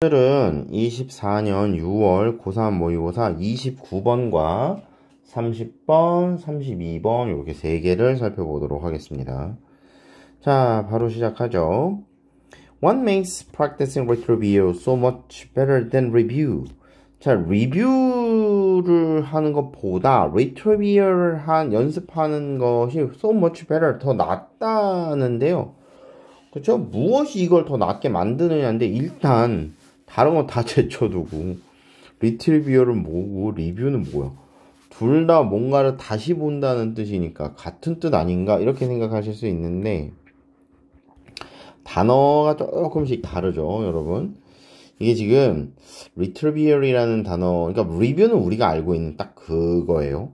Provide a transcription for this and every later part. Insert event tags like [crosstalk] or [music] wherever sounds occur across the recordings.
오늘은 24년 6월 고3 모의고사 29번과 30번, 32번 이렇게 세 개를 살펴보도록 하겠습니다. 자, 바로 시작하죠. What makes practicing r e t r i o s a l so much better than review? 자, 리뷰를 하는 것보다 retroview를 한 연습하는 것이 so much better 더 낫다는데요. 그렇죠? 무엇이 이걸 더 낫게 만드느냐인데 일단 다른 건 다 [laughs] 제쳐두고 리틀비어를 모으고 리뷰는 뭐야? 둘 다 뭔가를 다시 본다는 뜻이니까 같은 뜻 아닌가 이렇게 생각하실 수 있는데 단어가 조금씩 다르죠, 여러분. 이게 지금 리틀비어 i 이라는 단어, 그러니까 리뷰는 우리가 알고 있는 딱 그거예요.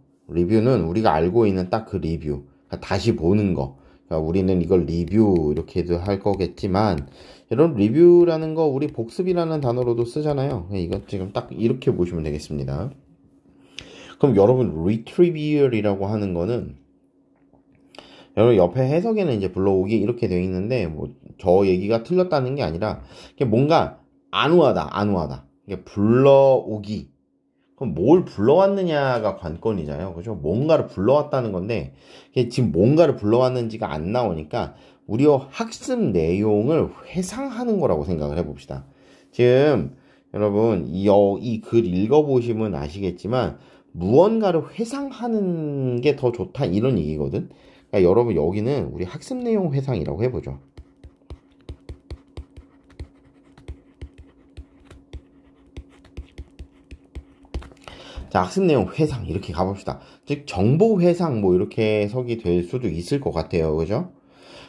리뷰는 우리가 알고 있는 딱 그 리뷰. 그러니까 다시 보는 거. 그러니까 우리는 이걸 리뷰 이렇게도 할 거겠지만 이런 리뷰라는 거 우리 복습이라는 단어로도 쓰잖아요. 예, 이거 지금 딱 이렇게 보시면 되겠습니다. 그럼 여러분 retribual이라고 하는 거는 여러분 옆에 해석에는 이제 불러오기 이렇게 되어 있는데 뭐 저 얘기가 틀렸다는 게 아니라 뭔가 안우하다안우하다 불러오기 그럼 뭘 불러왔느냐가 관건이잖아요. 그죠? 뭔가를 불러왔다는 건데, 지금 뭔가를 불러왔는지가 안 나오니까, 우리의 학습 내용을 회상하는 거라고 생각을 해봅시다. 지금 여러분 이글 어, 읽어보시면 아시겠지만 무언가를 회상하는 게 더 좋다 이런 얘기거든. 그러니까 여러분 여기는 우리 학습 내용 회상이라고 해보죠. 자, 학습 내용 회상 이렇게 가봅시다. 즉 정보 회상 뭐 이렇게 해석이 될 수도 있을 것 같아요. 그죠?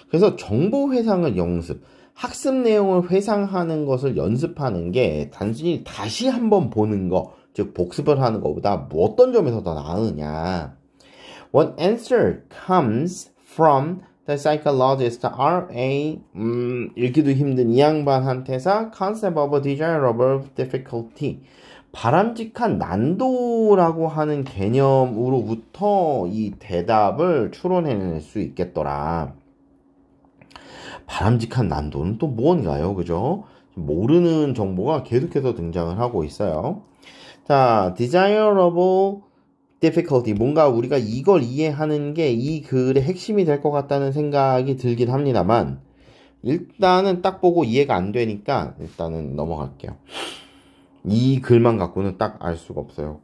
그래서 정보 회상을 연습, 학습 내용을 회상하는 것을 연습하는 게 단순히 다시 한번 보는 거, 즉 복습을 하는 것보다 뭐 어떤 점에서 더 나으냐. One answer comes from the psychologist R.A. 음, 읽기도 힘든 이 양반한테서 concept of a desirable difficulty. 바람직한 난도라고 하는 개념으로부터 이 대답을 추론해낼 수 있겠더라. 바람직한 난도는 또 무언가요? 그죠? 모르는 정보가 계속해서 등장을 하고 있어요. 자, desirable difficulty. 뭔가 우리가 이걸 이해하는 게 이 글의 핵심이 될 것 같다는 생각이 들긴 합니다만, 일단은 딱 보고 이해가 안 되니까 일단은 넘어갈게요. 이 글만 갖고는 딱 알 수가 없어요.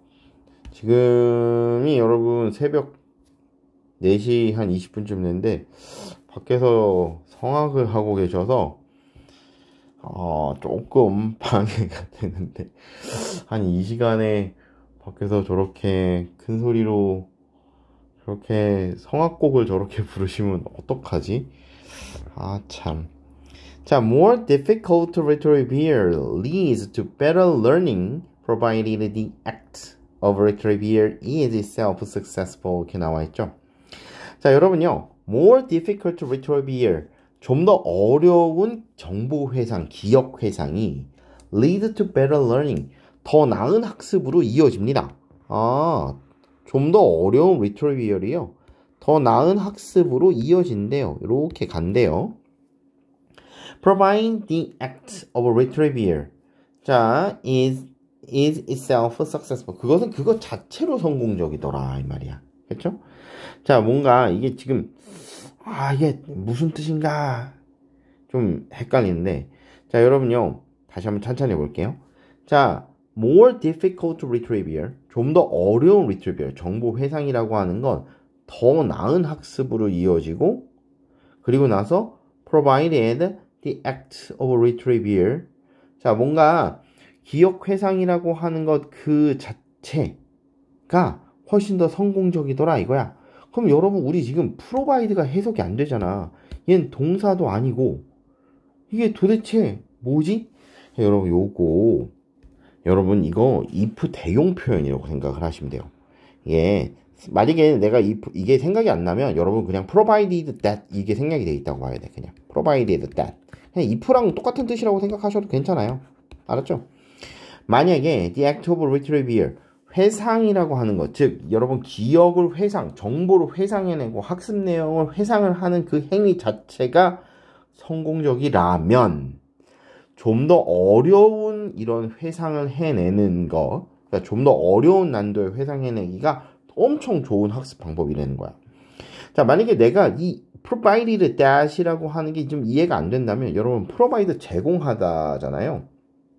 지금이 여러분 새벽 4시 한 20분쯤 됐는데, 밖에서 성악을 하고 계셔서 어, 조금 방해가 되는데 한 이 시간에 밖에서 저렇게 큰 소리로 저렇게 성악곡을 저렇게 부르시면 어떡하지? 아 참. 자, more difficult t rhetoric e e r leads to better learning provided the act of rhetoric e e r is itself successful 이렇게 나와 있죠. 자, 여러분요. more difficult t rhetoric e e r 좀더 어려운 정보 회상, 기억 회상이 lead to better learning, 더 나은 학습으로 이어집니다. 아, 좀 더 어려운 리트리비얼이요. 더 나은 학습으로 이어진대요. 이렇게 간대요. Providing the act of retrieval. 자, is, is itself successful. 그것은 그것 자체로 성공적이더라. 이 말이야. 그렇죠? 자, 뭔가 이게 지금 아, 이게 무슨 뜻인가? 좀 헷갈리는데. 자, 여러분요. 다시 한번 천천히 볼게요. 자, more difficult to retrieve h e r 좀더 어려운 retrieve h e r 정보 회상이라고 하는 건 더 나은 학습으로 이어지고, 그리고 나서 provided the act of retrieve h e r 자, 뭔가 기억 회상이라고 하는 것 그 자체가 훨씬 더 성공적이더라 이거야. 그럼 여러분 우리 지금 프로바이드가 해석이 안 되잖아. 얘는 동사도 아니고 이게 도대체 뭐지? 여러분 요거 여러분 이거 if 대용 표현이라고 생각을 하시면 돼요. 예. 만약에 내가 이, 이게 생각이 안 나면 여러분 그냥 provided that 이게 생각이 돼 있다고 봐야 돼 그냥 provided that 그냥 if랑 똑같은 뜻이라고 생각하셔도 괜찮아요 알았죠? 만약에 the act of retrieval 회상이라고 하는 것, 즉 여러분 기억을 회상, 정보를 회상해내고 학습 내용을 회상을 하는 그 행위 자체가 성공적이라면 좀 더 어려운 이런 회상을 해내는 것, 그러니까 좀더 어려운 난도의 회상해내기가 엄청 좋은 학습 방법이라는 거야. 자, 만약에 내가 이 provided that이라고 하는 게 좀 이해가 안 된다면 여러분 provide 제공하다잖아요.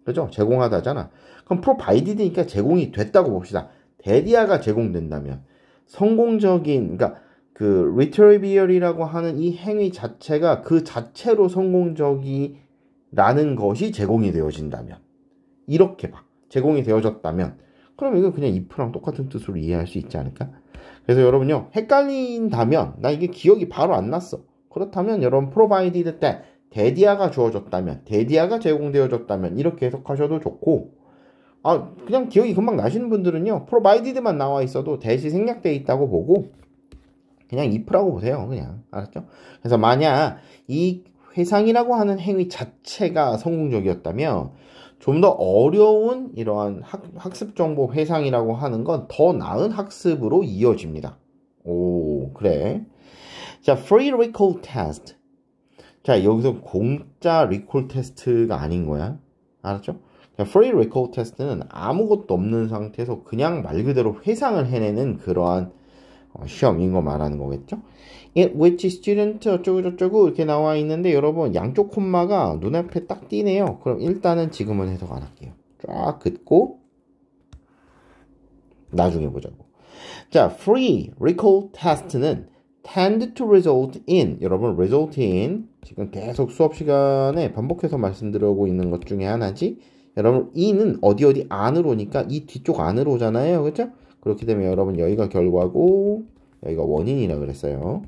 그죠? 제공하다잖아. 그럼 프로바이디드니까 제공이 됐다고 봅시다. 데디아가 제공된다면 성공적인 그러니까 그 리트리비얼이라고 하는 이 행위 자체가 그 자체로 성공적이라는 것이 제공이 되어진다면 이렇게 봐 제공이 되어졌다면 그럼 이거 그냥 if랑 똑같은 뜻으로 이해할 수 있지 않을까? 그래서 여러분요 헷갈린다면 나 이게 기억이 바로 안 났어 그렇다면 여러분 프로바이디드 때 데디아가 주어졌다면 데디아가 제공되어졌다면 이렇게 해석하셔도 좋고 아, 그냥 기억이 금방 나시는 분들은요. 프로바이디드만 나와 있어도 대시 생략되어 있다고 보고 그냥 if라고 보세요. 그냥. 알았죠? 그래서 만약 이 회상이라고 하는 행위 자체가 성공적이었다면 좀 더 어려운 이러한 학, 학습 정보 회상이라고 하는 건 더 나은 학습으로 이어집니다. 오, 그래. 자, free recall test. 자, 여기서 공짜 r e 리콜 e s t 가 아닌 거야. 알았죠? 자, 그러니까 free record test는 아무것도 없는 상태에서 그냥 말 그대로 회상을 해내는 그러한 어, 시험인 거 말하는 거겠죠? It 예, which student 어쩌고저쩌고 이렇게 나와 있는데 여러분 양쪽 콤마가 눈앞에 딱 띄네요. 그럼 일단은 지금은 해석 안 할게요. 쫙 긋고 나중에 보자고. 자, free recall test는 tend to result in 여러분 result in 지금 계속 수업 시간에 반복해서 말씀드리고 있는 것 중에 하나지 여러분 이는 어디 어디 안으로니까 오이 뒤쪽 안으로잖아요. 오 그렇죠? 그렇기 때문에 여러분 여기가 결과고 여기가 원인이라 그랬어요.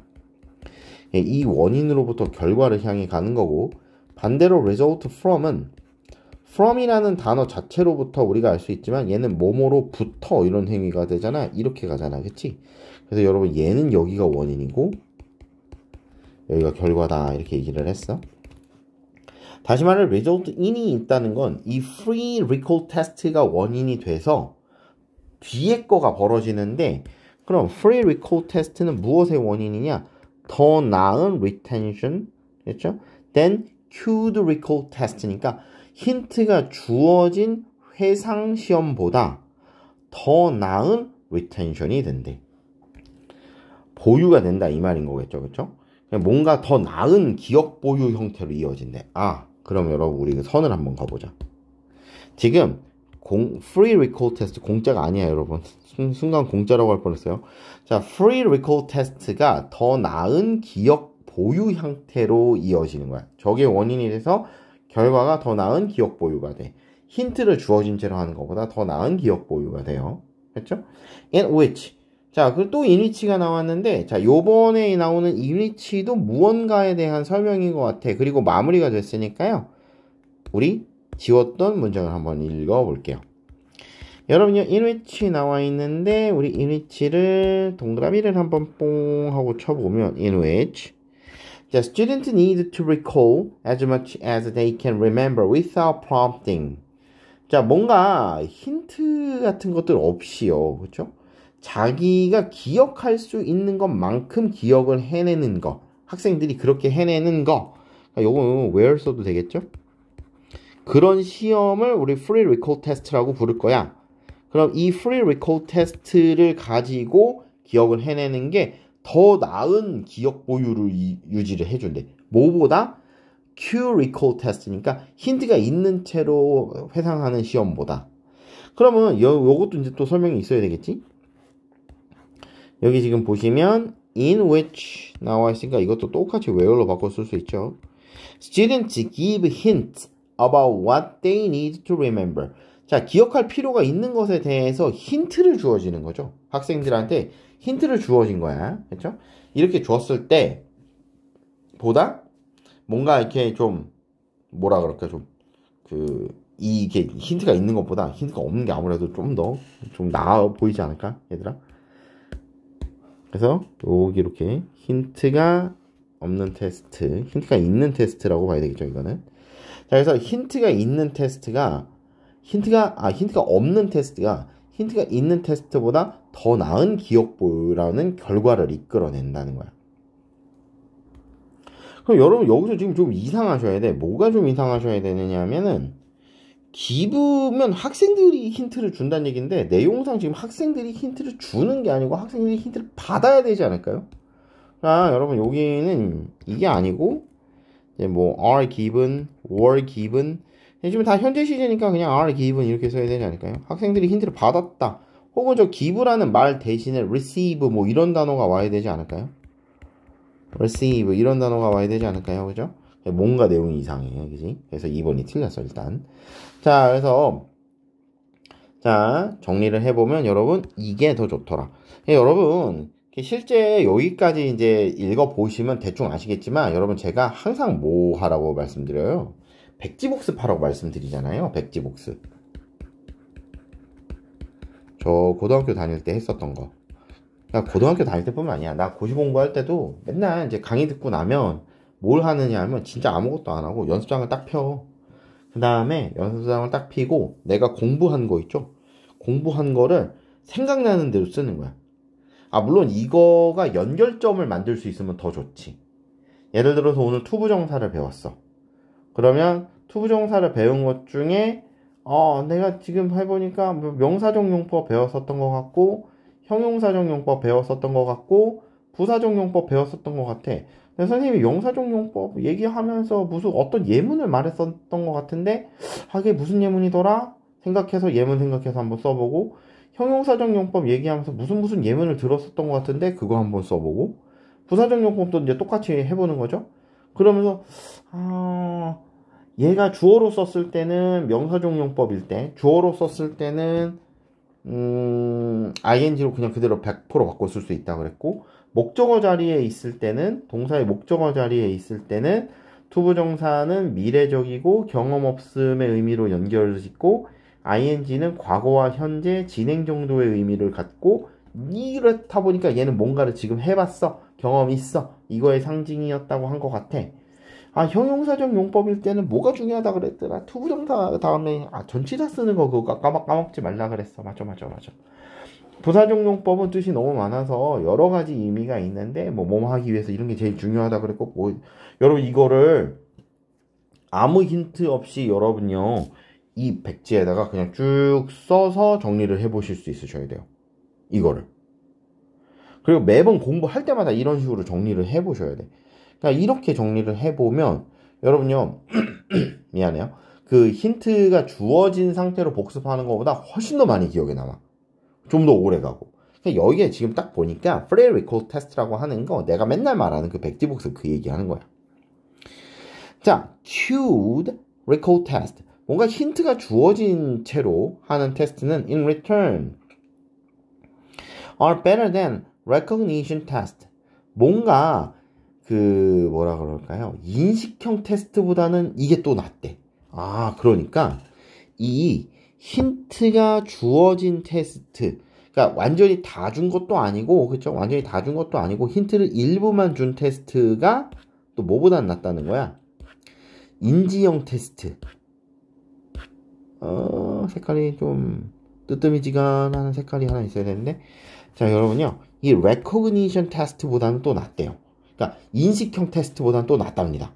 예, 이 원인으로부터 결과를 향해 가는 거고 반대로 result from은 from이라는 단어 자체로부터 우리가 알 수 있지만 얘는 뭐뭐로부터 이런 행위가 되잖아. 이렇게 가잖아. 그치? 그래서 여러분 얘는 여기가 원인이고 여기가 결과다. 이렇게 얘기를 했어. 다시 말해 result in이 있다는 건 이 free recall test가 원인이 돼서 뒤에 거가 벌어지는데 그럼 free recall test는 무엇의 원인이냐? 더 나은 retention 그렇죠? then cued recall test니까 힌트가 주어진 회상 시험보다 더 나은 retention이 된대. 보유가 된다 이 말인 거겠죠, 그렇죠? 그러니까 뭔가 더 나은 기억 보유 형태로 이어진대. 아, 그럼 여러분 우리 선을 한번 가보자. 지금 공, free recall test 공짜가 아니야 여러분 순간 공짜라고 할 뻔했어요 자 free recall test가 더 나은 기억 보유 형태로 이어지는 거야 저게 원인이 돼서 결과가 더 나은 기억 보유가 돼 힌트를 주어진 채로 하는 것보다 더 나은 기억 보유가 돼요 그죠 in which 자, 그리고 또 이니치가 나왔는데, 자, 요번에 나오는 이니치도 무언가에 대한 설명인 것 같아. 그리고 마무리가 됐으니까요. 우리 지웠던 문장을 한번 읽어볼게요. 여러분요, 이니치 나와 있는데, 우리 이니치를 동그라미를 한번 뽕 하고 쳐보면, in w h i c h 자, student need to recall as much as they can remember without prompting. 자, 뭔가 힌트 같은 것들 없이요. 그렇죠? 자기가 기억할 수 있는 것만큼 기억을 해내는 거. 학생들이 그렇게 해내는 거. 그러니까 요거는 where 써도 되겠죠? 그런 시험을 우리 free recall test라고 부를 거야. 그럼 이 free recall test를 가지고 기억을 해내는 게 더 나은 기억 보유를 유지를 해준대. 뭐보다 Q recall test니까 힌트가 있는 채로 회상하는 시험보다. 그러면 요, 요것도 이제 또 설명이 있어야 되겠지? 여기 지금 보시면 in which 나와 있으니까 이것도 똑같이 where로 바꿔 쓸 수 있죠. Students give hints about what they need to remember. 자, 기억할 필요가 있는 것에 대해서 힌트를 주어지는 거죠. 학생들한테 힌트를 주어진 거야. 그렇죠? 이렇게 주었을 때 보다 뭔가 이렇게 좀 뭐라 그럴까 좀그 이게 힌트가 있는 것보다 힌트가 없는 게 아무래도 좀 더좀 좀 나아 보이지 않을까 얘들아? 그래서 여기 이렇게 힌트가 없는 테스트, 힌트가 있는 테스트라고 봐야 되겠죠, 이거는. 자, 그래서 힌트가 있는 테스트가 힌트가 아 힌트가 없는 테스트가 힌트가 있는 테스트보다 더 나은 기억보라는 결과를 이끌어낸다는 거야. 그럼 여러분 여기서 지금 좀 이상하셔야 돼. 뭐가 좀 이상하셔야 되느냐 하면은 기부면 학생들이 힌트를 준다는 얘기인데 내용상 지금 학생들이 힌트를 주는 게 아니고 학생들이 힌트를 받아야 되지 않을까요? 자 여러분 여기는 이게 아니고 뭐 are given, were given 지금 다 현재 시제니까 그냥 are given 이렇게 써야 되지 않을까요? 학생들이 힌트를 받았다 혹은 저 기부라는 말 대신에 receive 뭐 이런 단어가 와야 되지 않을까요? receive 이런 단어가 와야 되지 않을까요? 그죠? 뭔가 내용이 이상해. 그지? 그래서 2번이 틀렸어, 일단. 자, 그래서 자, 정리를 해보면 여러분 이게 더 좋더라. 예, 여러분 실제 여기까지 이제 읽어보시면 대충 아시겠지만 여러분 제가 항상 뭐 하라고 말씀드려요? 백지복습 하라고 말씀드리잖아요. 백지복습. 저 고등학교 다닐 때 했었던 거. 나 고등학교 다닐 때뿐만 아니야. 나 고시 공부할 때도 맨날 이제 강의 듣고 나면 뭘 하느냐 하면 진짜 아무것도 안 하고 연습장을 딱 펴. 그 다음에 연습장을 딱 피고 내가 공부한 거 있죠? 공부한 거를 생각나는 대로 쓰는 거야. 아, 물론 이거가 연결점을 만들 수 있으면 더 좋지. 예를 들어서 오늘 투부정사를 배웠어. 그러면 투부정사를 배운 것 중에 어, 내가 지금 해보니까 뭐 명사적 용법 배웠었던 것 같고, 형용사적 용법 배웠었던 것 같고, 부사적 용법 배웠었던 것 같아. 선생님이 용사정용법 얘기하면서 무슨 어떤 예문을 말했었던 것 같은데 하 이게 무슨 예문이더라? 생각해서 예문 생각해서 한번 써보고 형용사정용법 얘기하면서 무슨 무슨 예문을 들었었던 것 같은데 그거 한번 써보고 부사정용법도 이제 똑같이 해보는 거죠. 그러면서 아 얘가 주어로 썼을 때는 명사정용법일 때 주어로 썼을 때는 음, ing로 그냥 그대로 100%바꿨을수 있다 그랬고 목적어 자리에 있을 때는 동사의 목적어 자리에 있을 때는 투부정사는 미래적이고 경험 없음의 의미로 연결을 짓고 ing는 과거와 현재 진행 정도의 의미를 갖고 이렇다 보니까 얘는 뭔가를 지금 해봤어 경험 있어 이거의 상징이었다고 한 것 같아 아 형용사적 용법일 때는 뭐가 중요하다 그랬더라 투부정사 다음에 아 전치사 쓰는 거 그거 까먹, 까먹지 말라 그랬어 맞죠맞죠맞죠 부사적용법은 뜻이 너무 많아서 여러 가지 의미가 있는데 뭐 뭐뭐 하기 위해서 이런 게 제일 중요하다 그랬고 뭐 여러분 이거를 아무 힌트 없이 여러분요 이 백지에다가 그냥 쭉 써서 정리를 해 보실 수 있으셔야 돼요. 이거를. 그리고 매번 공부할 때마다 이런 식으로 정리를 해 보셔야 돼. 그러니까 이렇게 정리를 해 보면 여러분요 [clears throat] 미안해요. 그 힌트가 주어진 상태로 복습하는 것보다 훨씬 더 많이 기억에 남아. 좀더 오래 가고. 여기에 지금 딱 보니까 프레이 리콜 테스트라고 하는 거 내가 맨날 말하는 그백지복서그 얘기하는 거야. 자, cued recall test. 뭔가 힌트가 주어진 채로 하는 테스트는 in return are better than recognition test. 뭔가 그 뭐라 그럴까요? 인식형 테스트보다는 이게 또 낫대. 아, 그러니까 이 힌트가 주어진 테스트. 그러니까 완전히 다 준 것도 아니고, 그렇죠? 완전히 다 준 것도 아니고 힌트를 일부만 준 테스트가 또뭐보다 낫다는 거야. 인지형 테스트. 어, 색깔이 좀뜨뜨미지근는 색깔이 하나 있어야 되는데. 자, 여러분요. 이 레코그니션 테스트보다는 또 낫대요. 그러니까 인식형 테스트보다는 또 낫답니다.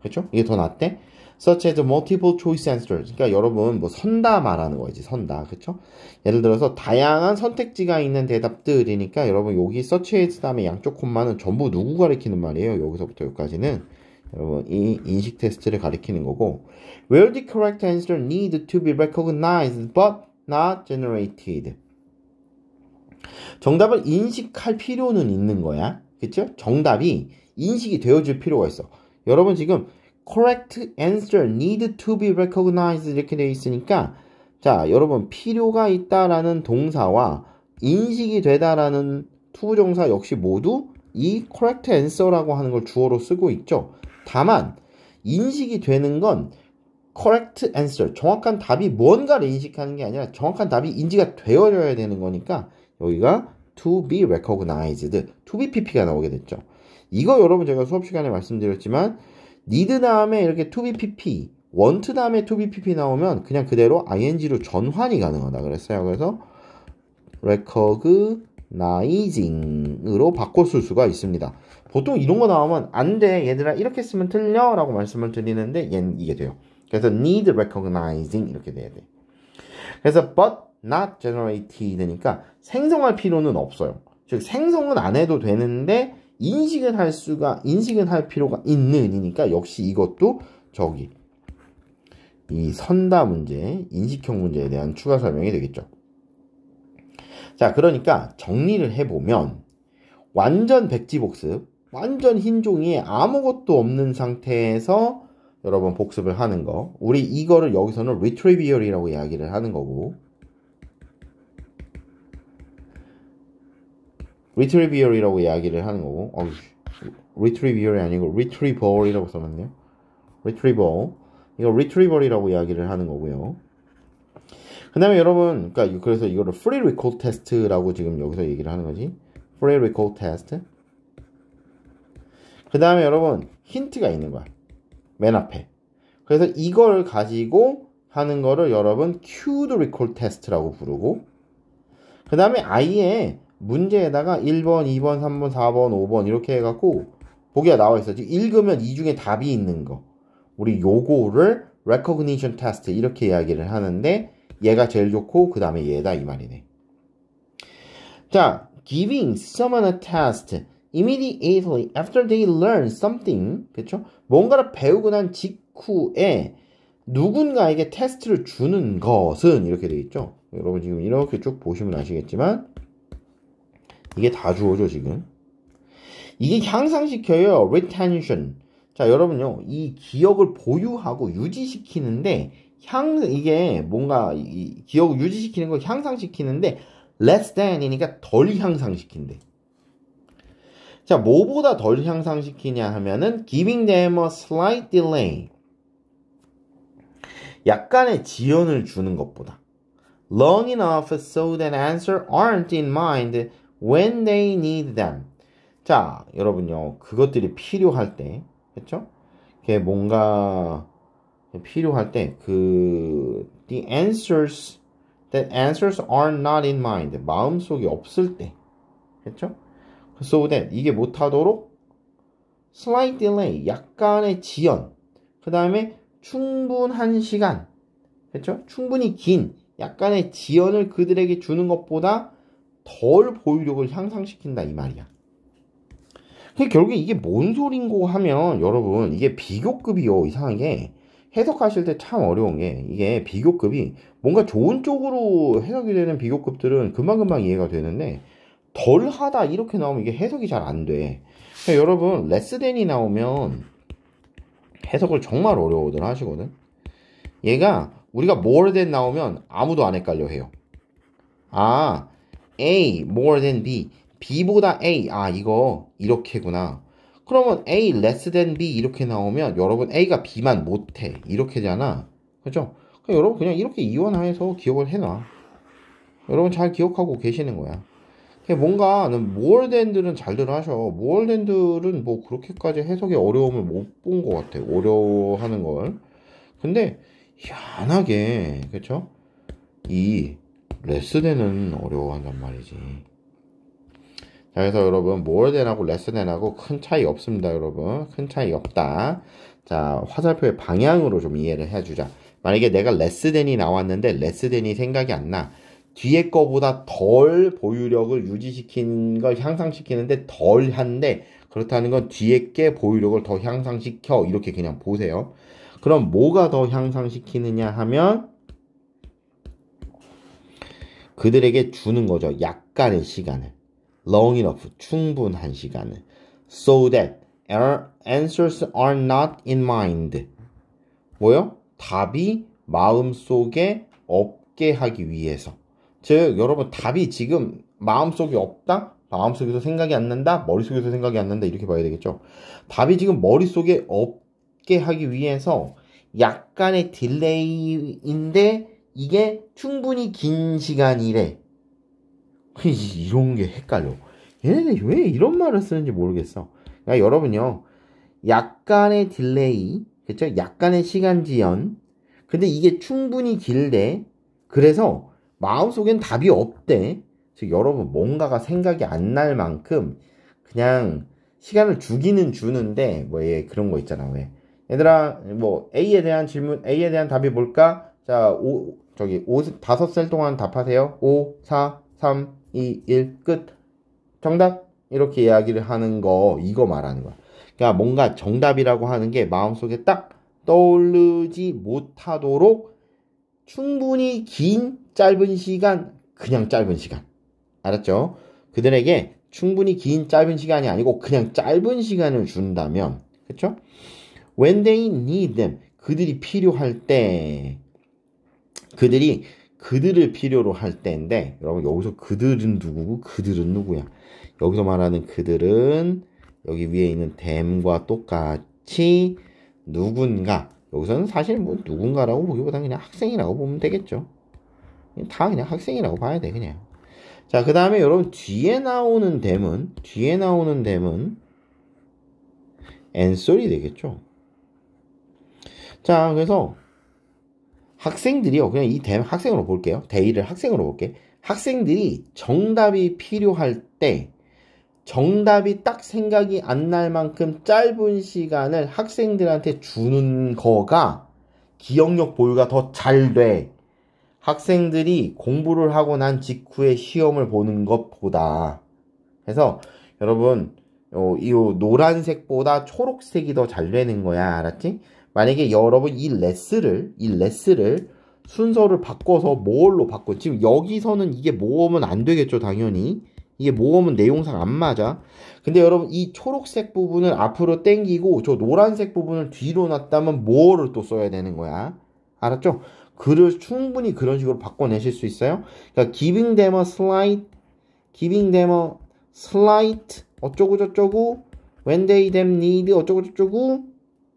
그렇죠? 이게 더 낫대. such as multiple choice answers. 그러니까 여러분 뭐 선다 말하는 거지 선다, 그렇죠? 예를 들어서 다양한 선택지가 있는 대답들이니까 여러분 여기 such as 다음에 양쪽 콤마는 전부 누구 가리키는 말이에요? 여기서부터 여기까지는 여러분 이 인식 테스트를 가리키는 거고 w h e l e the correct answer need to be recognized but not generated. 정답을 인식할 필요는 있는 거야. 그쵸? 정답이 인식이 되어줄 필요가 있어. 여러분 지금 correct answer need to be recognized 이렇게 되어 있으니까 자, 여러분 필요가 있다라는 동사와 인식이 되다라는 투부정사 역시 모두 이 correct answer라고 하는 걸 주어로 쓰고 있죠. 다만 인식이 되는 건 correct answer, 정확한 답이 뭔가를 인식하는 게 아니라 정확한 답이 인지가 되어져야 되는 거니까 여기가 to be recognized, to be pp가 나오게 됐죠. 이거 여러분 제가 수업 시간에 말씀드렸지만 need 다음에 이렇게 to b pp, want 다음에 to b pp 나오면 그냥 그대로 ing로 전환이 가능하다 그랬어요. 그래서 recognizing으로 바꿨을 수가 있습니다. 보통 이런 거 나오면 안 돼, 얘들아 이렇게 쓰면 틀려 라고 말씀을 드리는데 얘는 이게 돼요. 그래서 need recognizing 이렇게 돼야 돼. 그래서 but not generated니까 생성할 필요는 없어요. 즉 생성은 안 해도 되는데 인식은 할 수가 인식은 할 필요가 있는이니까 역시 이것도 저기 이 선다 문제, 인식형 문제에 대한 추가 설명이 되겠죠. 자, 그러니까 정리를 해보면 완전 백지 복습, 완전 흰 종이에 아무것도 없는 상태에서 여러분 복습을 하는 거. 우리 이거를 여기서는 retrieval이라고 이야기를 하는 거고 retriever이라고 이야기를 하는 거고 어, retriever이 아니고 retriever이라고 써놨네요. retriever 이거 retriever이라고 이야기를 하는 거고요. 그 다음에 여러분 그러니까 그래서 이거를 free recall test라고 지금 여기서 얘기를 하는 거지 free recall test 그 다음에 여러분 힌트가 있는 거야 맨 앞에 그래서 이걸 가지고 하는 거를 여러분 cued recall test라고 부르고 그 다음에 아예 문제에다가 1번, 2번, 3번, 4번, 5번 이렇게 해갖고 보기가 나와 있어. 지금 읽으면 이 중에 답이 있는 거. 우리 요거를 recognition test 이렇게 이야기를 하는데 얘가 제일 좋고 그 다음에 얘다 이 말이네. 자, giving someone a test immediately after they learn something 그렇죠? 뭔가를 배우고 난 직후에 누군가에게 테스트를 주는 것은 이렇게 되어 있죠. 여러분 지금 이렇게 쭉 보시면 아시겠지만 이게 다 주어죠, 지금. 이게 향상시켜요. retention. 자, 여러분요. 이 기억을 보유하고 유지시키는데 향 이게 뭔가 이 기억을 유지시키는 걸 향상시키는데 less than이니까 덜 향상시킨대. 자, 뭐보다 덜 향상시키냐 하면은 giving them a slight delay. 약간의 지연을 주는 것보다 long enough so that answers aren't in mind when they need them. 자, 여러분요. 그것들이 필요할 때, 그죠 뭔가 필요할 때, 그, the answers, t h e answers are not in mind. 마음속에 없을 때. 그죠 So that, 이게 못하도록 slight delay, 약간의 지연. 그 다음에 충분한 시간. 그죠 충분히 긴, 약간의 지연을 그들에게 주는 것보다 덜 보유력을 향상시킨다 이 말이야. 그러니까 결국에 이게 뭔 소린고 하면 여러분 이게 비교급이요 이상하게 해석하실 때 참 어려운 게 이게 비교급이 뭔가 좋은 쪽으로 해석이 되는 비교급들은 금방금방 이해가 되는데 덜 하다 이렇게 나오면 이게 해석이 잘 안 돼. 그러니까 여러분 레스덴이 나오면 해석을 정말 어려워들 하시거든. 얘가 우리가 m o r 나오면 아무도 안 헷갈려 해요. 아, A more than B. B보다 A. 아, 이거 이렇게구나. 그러면 A less than B 이렇게 나오면 여러분 A가 B만 못해. 이렇게 되잖아. 그죠? 렇 그러니까 그럼 여러분 그냥 이렇게 이원하에서 기억을 해놔. 여러분 잘 기억하고 계시는 거야. 그러니까 뭔가 more t h a n 들은 잘들 하셔. more t h a n 들은뭐 그렇게까지 해석의 어려움을 못 본 것 같아. 어려워하는 걸. 근데 희한하게 그렇죠? 이 레스덴은 어려워한단 말이지. 자, 그래서 여러분, 모월덴하고 레스덴하고큰 차이 없습니다, 여러분. 큰 차이 없다. 자, 화살표의 방향으로 좀 이해를 해주자. 만약에 내가 레스덴이 나왔는데 레스덴이 생각이 안 나. 뒤에 거보다 덜 보유력을 유지시키는걸 향상시키는데 덜 한데 그렇다는 건 뒤에 게 보유력을 더 향상시켜 이렇게 그냥 보세요. 그럼 뭐가 더 향상시키느냐 하면 그들에게 주는 거죠. 약간의 시간을. long enough, 충분한 시간을. so that our answers are not in mind. 뭐요? 답이 마음속에 없게 하기 위해서. 즉, 여러분, 답이 지금 마음속에 없다? 마음속에서 생각이 안 난다? 머릿속에서 생각이 안 난다? 이렇게 봐야 되겠죠. 답이 지금 머릿속에 없게 하기 위해서 약간의 딜레이인데 이게 충분히 긴 시간이래. 그 이런 게 헷갈려. 얘네들 왜 이런 말을 쓰는지 모르겠어. 그 여러분요, 약간의 딜레이, 그쵸? 약간의 시간 지연. 근데 이게 충분히 길대. 그래서 마음속엔 답이 없대. 즉, 여러분 뭔가가 생각이 안 날 만큼 그냥 시간을 주기는 주는데, 뭐, 예, 그런 거 있잖아, 왜. 얘들아, 뭐, A에 대한 질문, A에 대한 답이 뭘까? 자, 저기 5, 5섯셀 동안 답하세요. 5, 4, 3, 2, 1, 끝. 정답. 이렇게 이야기를 하는 거, 이거 말하는 거야. 그러니까 뭔가 정답이라고 하는 게 마음속에 딱 떠오르지 못하도록 충분히 긴 짧은 시간, 그냥 짧은 시간. 알았죠? 그들에게 충분히 긴 짧은 시간이 아니고 그냥 짧은 시간을 준다면, 그쵸? When they need them. 그들이 필요할 때. 그들이 그들을 필요로 할 때인데 여러분 여기서 그들은 누구고 그들은 누구야? 여기서 말하는 그들은 여기 위에 있는 댐과 똑같이 누군가 여기서는 사실 뭐 누군가라고 보기보다는 그냥 학생이라고 보면 되겠죠. 다 그냥 학생이라고 봐야 돼 그냥. 자그 다음에 여러분 뒤에 나오는 댐은 뒤에 나오는 댐은 앤솔이 되겠죠. 자 그래서 학생들이요. 그냥 이 대, 학생으로 볼게요. 대의를 학생으로 볼게. 학생들이 정답이 필요할 때 정답이 딱 생각이 안 날 만큼 짧은 시간을 학생들한테 주는 거가 기억력 보유가 더 잘 돼. 학생들이 공부를 하고 난 직후에 시험을 보는 것보다. 그래서 여러분, 어, 이 노란색보다 초록색이 더 잘 되는 거야. 알았지? 만약에 여러분 이 레스를 이 레스를 순서를 바꿔서 뭘로 바꿔 지금 여기서는 이게 모험은 안 되겠죠 당연히 이게 모험은 내용상 안 맞아 근데 여러분 이 초록색 부분을 앞으로 땡기고 저 노란색 부분을 뒤로 놨다면 뭐를 또 써야 되는 거야 알았죠? 글을 충분히 그런 식으로 바꿔내실 수 있어요 그러니까 giving them a slight giving them a slight 어쩌고저쩌고 when they them need 어쩌고저쩌고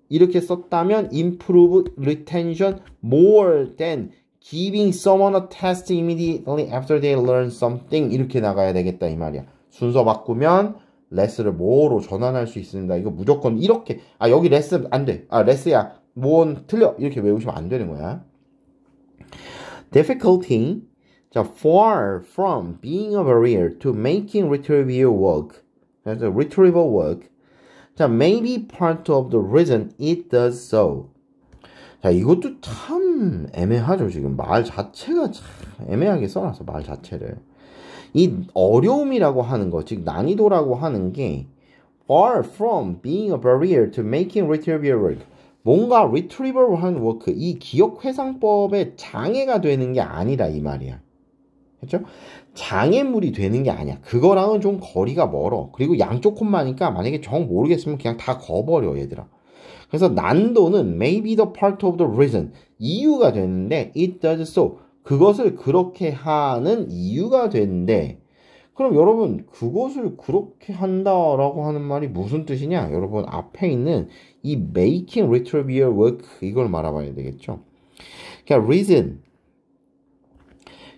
이렇게 썼다면 improve retention more than giving someone a test immediately after they learn something 이렇게 나가야 되겠다 이 말이야. 순서 바꾸면 레스를 모어로 전환할 수 있습니다. 이거 무조건 이렇게 아 여기 레스 안 돼. 아 레스야 o 모어는 틀려 이렇게 외우시면 안 되는 거야. difficulty 자 far from being a barrier to making retrieval work 그래서 retrieval work 자, maybe part of the reason it does so. 자, 이것도 참 애매하죠. 지금 말 자체가 참 애매하게 써놨어. 말 자체를. 이 어려움이라고 하는 거, 즉 난이도라고 하는 게 far from being a barrier to making retrieval work. 뭔가 retrieval 하는 work, 이 기억 회상법의 장애가 되는 게 아니라 이 말이야. 그렇죠? 장애물이 되는 게 아니야. 그거랑은 좀 거리가 멀어. 그리고 양쪽 콤마니까 만약에 정 모르겠으면 그냥 다 거버려 얘들아. 그래서 난도는 maybe the part of the reason 이유가 되는데 it does so 그것을 그렇게 하는 이유가 되는데 그럼 여러분 그것을 그렇게 한다라고 하는 말이 무슨 뜻이냐? 여러분 앞에 있는 이 making r e t r i b u t i work 이걸 말아봐야 되겠죠. 그러니까 reason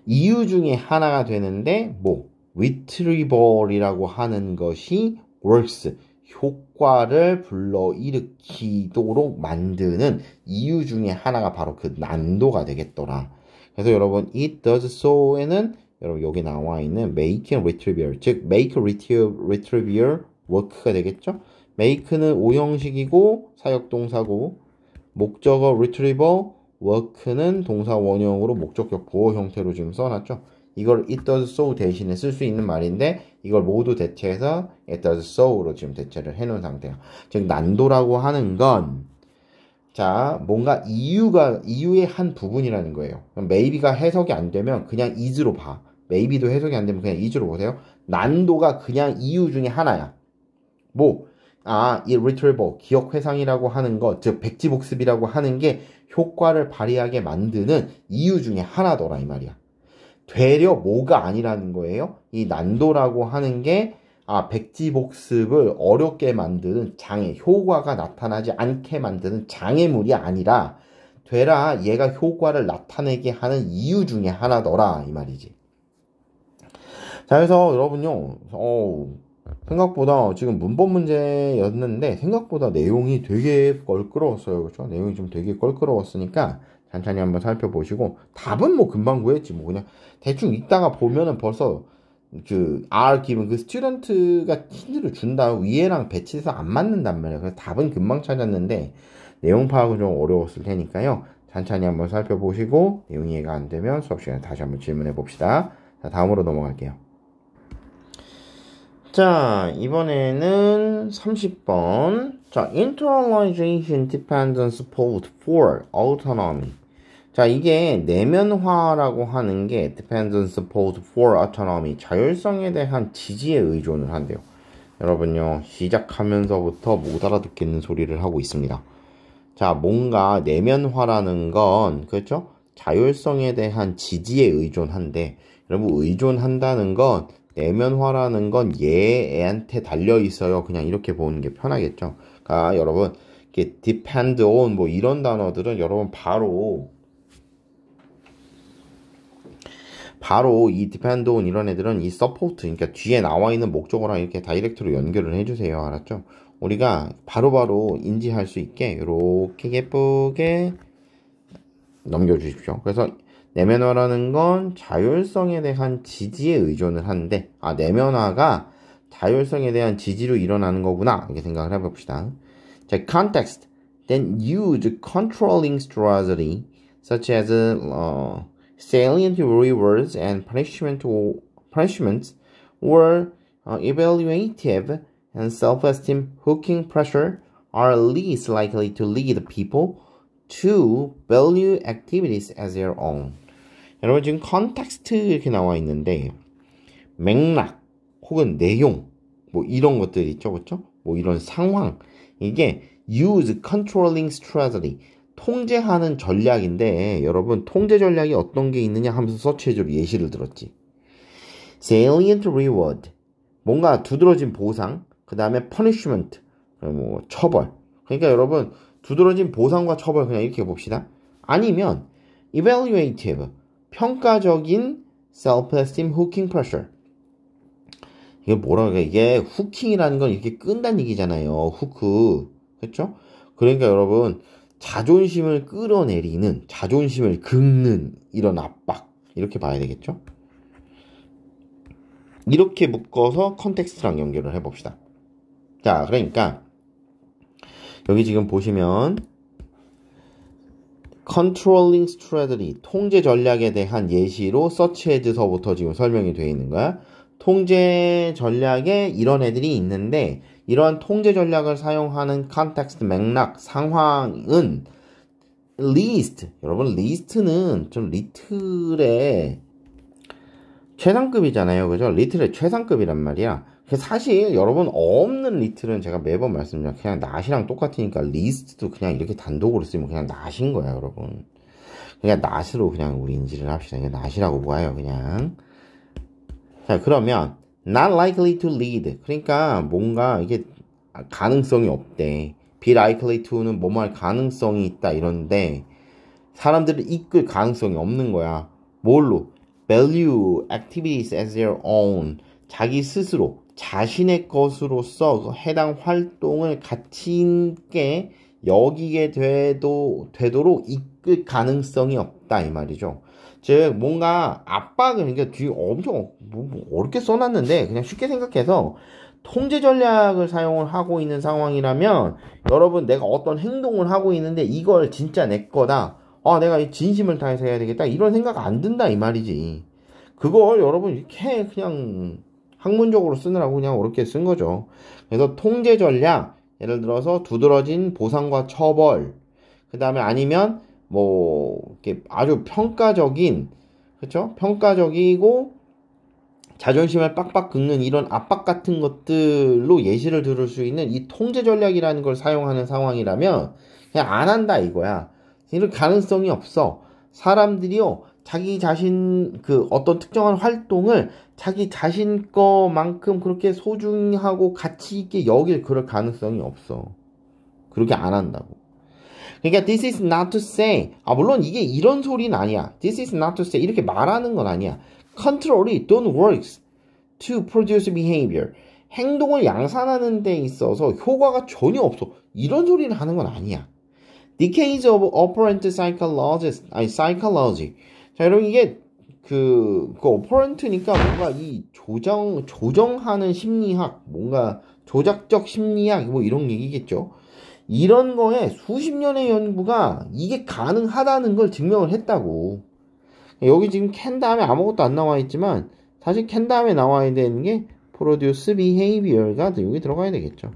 이유 중에 하나가 되는데 뭐 retrieval이라고 하는 것이 works 효과를 불러일으키도록 만드는 이유 중에 하나가 바로 그 난도가 되겠더라. 그래서 여러분 it does so에는 여러분 여기 나와 있는 make and r e t r i e v a l 즉 make retriever work가 되겠죠. make는 오형식이고 사역동사고 목적어 retrieval work는 동사 원형으로 목적격 보호 형태로 지금 써놨죠. 이걸 it does so 대신에 쓸 수 있는 말인데 이걸 모두 대체해서 it does so로 지금 대체를 해놓은 상태예요. 즉 난도라고 하는 건 자, 뭔가 이유가 이유의 한 부분이라는 거예요. maybe가 해석이 안 되면 그냥 is로 봐. maybe도 해석이 안 되면 그냥 is로 보세요. 난도가 그냥 이유 중에 하나야. 뭐 아, 이 retrieval, 기억회상이라고 하는 것, 즉, 백지복습이라고 하는 게 효과를 발휘하게 만드는 이유 중에 하나더라, 이 말이야. 되려 뭐가 아니라는 거예요. 이 난도라고 하는 게, 아, 백지복습을 어렵게 만드는 장애, 효과가 나타나지 않게 만드는 장애물이 아니라, 되라 얘가 효과를 나타내게 하는 이유 중에 하나더라, 이 말이지. 자, 그래서 여러분요, 어우 생각보다 지금 문법 문제였는데 생각보다 내용이 되게 껄끄러웠어요. 그렇죠? 내용이 좀 되게 껄끄러웠으니까 천천히 한번 살펴보시고 답은 뭐 금방 구했지 뭐 그냥 대충 읽다가 보면은 벌써 그 R 기분 그 스튜던트가 힌트를 준다 위에랑 배치해서 안 맞는단 말이에요. 그래서 답은 금방 찾았는데 내용 파악은 좀 어려웠을 테니까요. 천천히 한번 살펴보시고 내용 이해가 안 되면 수업 시간에 다시 한번 질문해 봅시다. 자, 다음으로 넘어갈게요. 자, 이번에는 30번. 자, internalization dependence support for autonomy. 자, 이게 내면화라고 하는 게 dependence support for autonomy. 자율성에 대한 지지에 의존을 한대요. 여러분요, 시작하면서부터 못 알아듣겠는 소리를 하고 있습니다. 자, 뭔가 내면화라는 건, 그렇죠? 자율성에 대한 지지에 의존한데, 여러분, 의존한다는 건 내면화라는 건 얘한테 달려 있어요. 그냥 이렇게 보는 게 편하겠죠. 그러니까 여러분 이렇게 depend on 뭐 이런 단어들은 여러분 바로 바로 이 depend on 이런 애들은 이 서포트 그러니까 뒤에 나와 있는 목적어랑 이렇게 다이렉트로 연결을 해주세요. 알았죠? 우리가 바로바로 바로 인지할 수 있게 이렇게 예쁘게 넘겨주십시오. 그래서 내면화라는 건 자율성에 대한 지지에 의존을 하는데, 아, 내면화가 자율성에 대한 지지로 일어나는 거구나. 이렇게 생각을 해봅시다. 자, context. Then use controlling strategy, such as uh, salient rewards and punishment or, punishments, or uh, evaluative and self-esteem hooking pressure are least likely to lead people to value activities as their own. 여러분 지금 컨텍스트 이렇게 나와 있는데 맥락 혹은 내용 뭐 이런 것들 이 있죠 그렇죠? 뭐 이런 상황 이게 use controlling strategy 통제하는 전략인데 여러분 통제 전략이 어떤 게 있느냐 하면서 서치해줄 예시를 들었지. salient reward 뭔가 두드러진 보상 그 다음에 punishment 뭐 처벌 그러니까 여러분 두드러진 보상과 처벌 그냥 이렇게 봅시다. 아니면 evaluative 평가적인 self-esteem hooking pressure. 이게 뭐라 그래? 이게 후킹이라는 건 이렇게 끈다는 얘기잖아요. 후크. 그렇죠? 그러니까 여러분 자존심을 끌어내리는, 자존심을 긁는 이런 압박 이렇게 봐야 되겠죠? 이렇게 묶어서 컨텍스트랑 연결을 해봅시다. 자, 그러니까 여기 지금 보시면 컨트롤링 스트레들이 통제 전략에 대한 예시로 서치헤드서부터 지금 설명이 되어 있는 거야. 통제 전략에 이런 애들이 있는데 이러한 통제 전략을 사용하는 컨텍스트 맥락 상황은 리스트 여러분 리스트는 좀 리틀의 최상급이잖아요 그죠 리틀의 최상급이란 말이야 사실 여러분 없는 리틀은 제가 매번 말씀드려요. 그냥 낫이랑 똑같으니까 리스트도 그냥 이렇게 단독으로 쓰면 그냥 낫인 거예요, 여러분. 그냥 낫으로 그냥 우리 인지를 합시다. 이게 낫이라고 뭐예요, 그냥. 자, 그러면 not likely to lead. 그러니까 뭔가 이게 가능성이 없대. be likely to는 뭐뭐 할 가능성이 있다 이런데 사람들을 이끌 가능성이 없는 거야. 뭘로? value activities as their own. 자기 스스로 자신의 것으로서 그 해당 활동을 가치 있게 여기게 돼도, 되도록 이끌 가능성이 없다, 이 말이죠. 즉, 뭔가 압박을, 그러니까 뒤 엄청 뭐, 뭐, 어렵게 써놨는데, 그냥 쉽게 생각해서 통제 전략을 사용을 하고 있는 상황이라면, 여러분, 내가 어떤 행동을 하고 있는데, 이걸 진짜 내 거다. 아, 내가 진심을 다해서 해야 되겠다. 이런 생각 안 든다, 이 말이지. 그걸 여러분 이렇게 그냥 학문적으로 쓰느라고 그냥 어렵게 쓴 거죠. 그래서 통제 전략, 예를 들어서 두드러진 보상과 처벌, 그 다음에 아니면 뭐 이렇게 아주 평가적인, 그쵸 평가적이고 자존심을 빡빡 긁는 이런 압박 같은 것들로 예시를 들을 수 있는 이 통제 전략이라는 걸 사용하는 상황이라면 그냥 안 한다 이거야. 이럴 가능성이 없어. 사람들이요 자기 자신 그 어떤 특정한 활동을 자기 자신 거만큼 그렇게 소중하고 가치 있게 여길 그럴 가능성이 없어. 그렇게 안 한다고. 그러니까 this is not to say. 아 물론 이게 이런 소리는 아니야. This is not to say 이렇게 말하는 건 아니야. Control이 don't works to produce behavior. 행동을 양산하는 데 있어서 효과가 전혀 없어. 이런 소리를 하는 건 아니야. Decays of operant psychologist, 아니 psychology. 자, 여러분 이게 그, 그 오퍼런트니까 뭔가 이 조정, 조정하는 심리학, 뭔가 조작적 심리학, 뭐 이런 얘기겠죠. 이런 거에 수십 년의 연구가 이게 가능하다는 걸 증명을 했다고. 여기 지금 캔 다음에 아무것도 안 나와 있지만, 사실 캔 다음에 나와야 되는 게 프로듀스 비헤이비얼가 여기 들어가야 되겠죠.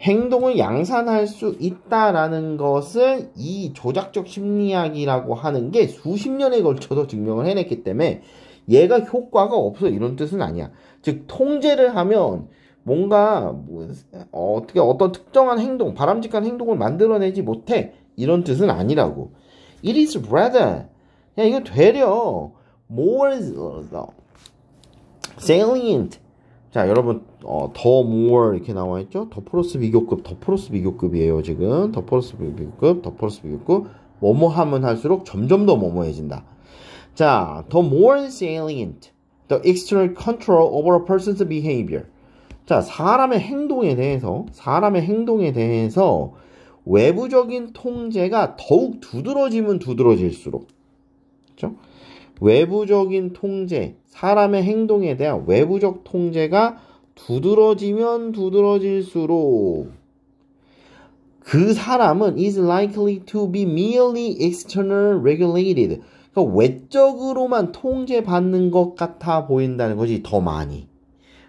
행동을 양산할 수 있다라는 것을 이 조작적 심리학이라고 하는 게 수십 년에 걸쳐서 증명을 해냈기 때문에 얘가 효과가 없어 이런 뜻은 아니야. 즉 통제를 하면 뭔가 뭐, 어, 어떻게 어떤 특정한 행동, 바람직한 행동을 만들어내지 못해 이런 뜻은 아니라고. It is rather 그냥 이거 되려 more salient. 자 여러분 어, 더 more 이렇게 나와 있죠. 더 플러스 비교급, 더 플러스 비교급이에요. 지금 더 플러스 비교급, 더 플러스 비교급. 뭐뭐 하면 할수록 점점 더 뭐뭐해진다. 자, the more salient, the external control over a person's behavior. 자, 사람의 행동에 대해서, 사람의 행동에 대해서 외부적인 통제가 더욱 두드러지면 두드러질수록. 그죠? 외부적인 통제, 사람의 행동에 대한 외부적 통제가 두드러지면 두드러질수록 그 사람은 is likely to be merely external regulated. 그러니까 외적으로만 통제받는 것 같아 보인다는 거지 더 많이.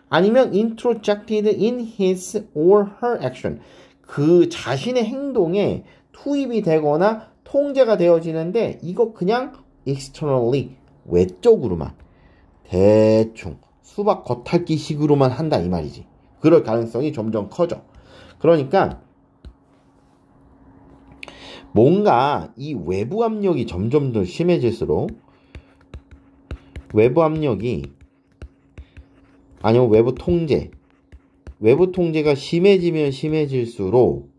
아니면 introjected in his or her action. 그 자신의 행동에 투입이 되거나 통제가 되어지는데 이거 그냥 externally 외적으로만 대충 수박 겉핥기 식으로만 한다 이 말이지. 그럴 가능성이 점점 커져. 그러니까 뭔가 이 외부 압력이 점점 더 심해질수록 외부 압력이 아니면 외부 통제 외부 통제가 심해지면 심해질수록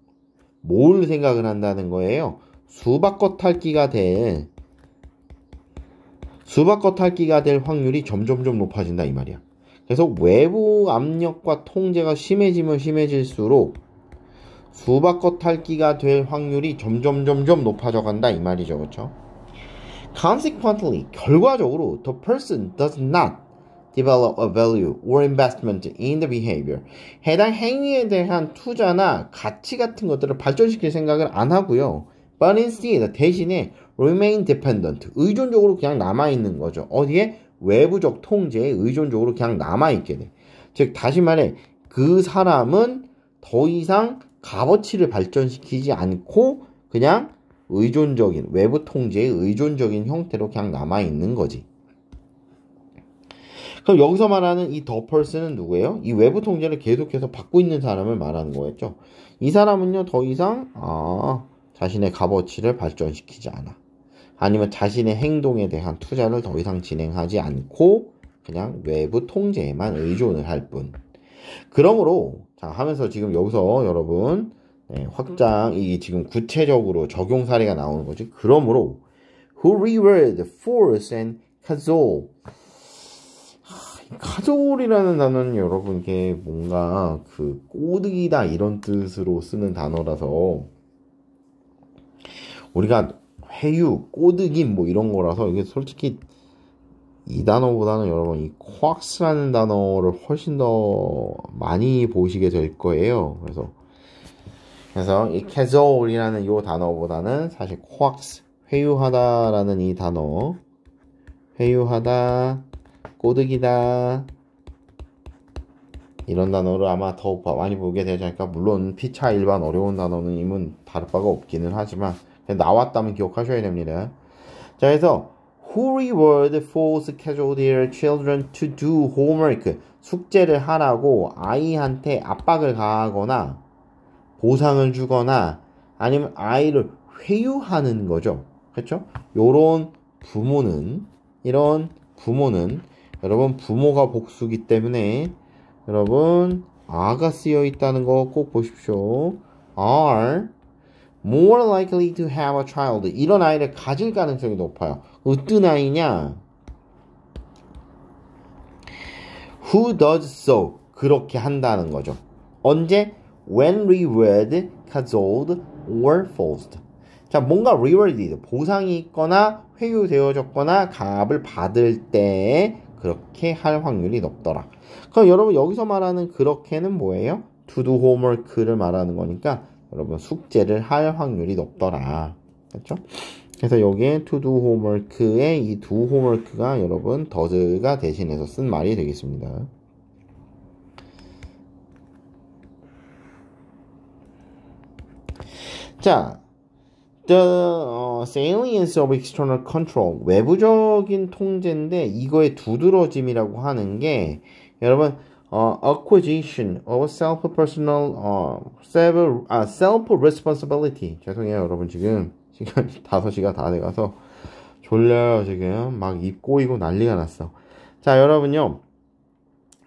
뭘 생각을 한다는 거예요? 수박 겉핥기가 될 수박 겉핥기가 될 확률이 점점점 높아진다 이 말이야. 그래서 외부 압력과 통제가 심해지면 심해질수록 수박꽃 탈기가 될 확률이 점점 점점 높아져 간다 이 말이죠. 그렇죠? Consequently, 결과적으로 the person does not develop a value or investment in the behavior. 해당 행위에 대한 투자나 가치 같은 것들을 발전시킬 생각을 안 하고요. But instead, 대신에 remain dependent. 의존적으로 그냥 남아있는 거죠. 어디에? 외부적 통제에 의존적으로 그냥 남아있게 돼. 즉, 다시 말해, 그 사람은 더 이상 값어치를 발전시키지 않고 그냥 의존적인, 외부 통제에 의존적인 형태로 그냥 남아있는 거지. 그럼 여기서 말하는 이 더 펄스는 누구예요? 이 외부 통제를 계속해서 받고 있는 사람을 말하는 거였죠. 이 사람은요, 더 이상, 아, 자신의 값어치를 발전시키지 않아. 아니면 자신의 행동에 대한 투자를 더 이상 진행하지 않고 그냥 외부 통제에만 의존을 할 뿐. 그러므로 자 하면서 지금 여기서 여러분 네, 확장 이 지금 구체적으로 적용 사례가 나오는 거지. 그러므로 who reward, force and cajole. 카졸이라는 단어는 여러분 이게 뭔가 그 꼬드기다 이런 뜻으로 쓰는 단어라서 우리가 회유, 꼬드김 뭐 이런 거라서 이게 솔직히 이 단어보다는 여러분 이 코악스라는 단어를 훨씬 더 많이 보시게 될 거예요. 그래서 그래서 이 캐저올이라는 이 단어보다는 사실 코악스 회유하다라는 이 단어 회유하다 꼬드기다 이런 단어를 아마 더 많이 보게 되지 않을까 물론 피차 일반 어려운 단어는 이은 다를 바가 없기는 하지만 나왔다면 기억하셔야 됩니다. 자, 그래서 Who reward force casual their children to do homework? 숙제를 하라고 아이한테 압박을 가하거나 보상을 주거나 아니면 아이를 회유하는 거죠. 그렇죠? 요런 부모는 이런 부모는 여러분 부모가 복수기 때문에 여러분 아가 쓰여 있다는 거 꼭 보십시오. are more likely to have a child. 이런 아이를 가질 가능성이 높아요. 어떤 아이냐? Who does so? 그렇게 한다는 거죠. 언제? When reward, cajoled, or forced. 자, 뭔가 rewarded, 보상이 있거나 회유되어졌거나 값을 받을 때 그렇게 할 확률이 높더라. 그럼 여러분 여기서 말하는 그렇게는 뭐예요? to do homework를 말하는 거니까 여러분 숙제를 할 확률이 높더라. 그렇죠? 그래서 여기에 to do homework에 이 do homework가 여러분 더 o 가 대신해서 쓴 말이 되겠습니다. 자, the 어, salience of external control 외부적인 통제인데 이거의 두드러짐이라고 하는 게 여러분 uh, acquisition of self-personal uh, 어, self, 아, self-responsibility 죄송해요 여러분 지금 지금 5시가 [laughs] 다 돼가서 졸려요 지금 막입 꼬이고 난리가 났어 자 여러분요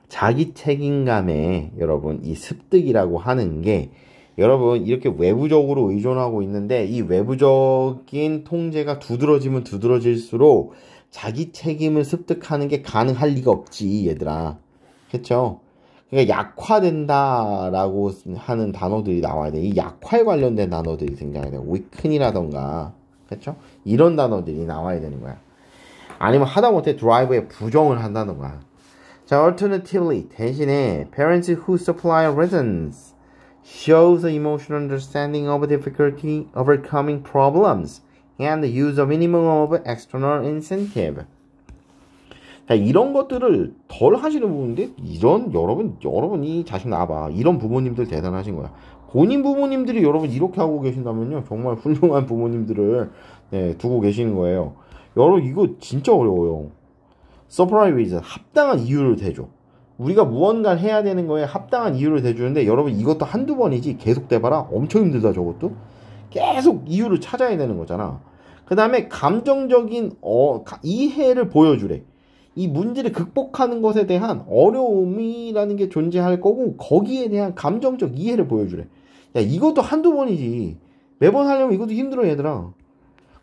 자기 책임감에 여러분 이 습득이라고 하는 게 여러분 이렇게 외부적으로 의존하고 있는데 이 외부적인 통제가 두드러지면 두드러질수록 자기 책임을 습득하는 게 가능할 리가 없지 얘들아 그렇 그러니까 약화된다라고 하는 단어들이 나와야 돼. 이 약화에 관련된 단어들이 생장해야 돼. weaken이라던가. 그렇 이런 단어들이 나와야 되는 거야. 아니면 하다못해 드라이브에 부정을 한다던가. 자, alternatively 대신에 parents who supply reasons shows emotional understanding of difficulty overcoming problems and the use of minimum of external incentive. 자, 이런 것들을 덜 하시는 부분인데 이런 여러분 여러분이 자식 나봐 와 이런 부모님들 대단하신 거야. 본인 부모님들이 여러분 이렇게 하고 계신다면요 정말 훌륭한 부모님들을 네, 두고 계시는 거예요. 여러분 이거 진짜 어려워요. 서프라이즈 리즌 합당한 이유를 대줘. 우리가 무언가를 해야 되는 거에 합당한 이유를 대주는데 여러분 이것도 한두 번이지 계속 대봐라 엄청 힘들다 저것도 계속 이유를 찾아야 되는 거잖아. 그 다음에 감정적인 어, 이해를 보여주래. 이 문제를 극복하는 것에 대한 어려움이라는 게 존재할 거고 거기에 대한 감정적 이해를 보여주래. 야 이것도 한두 번이지. 매번 하려면 이것도 힘들어 얘들아.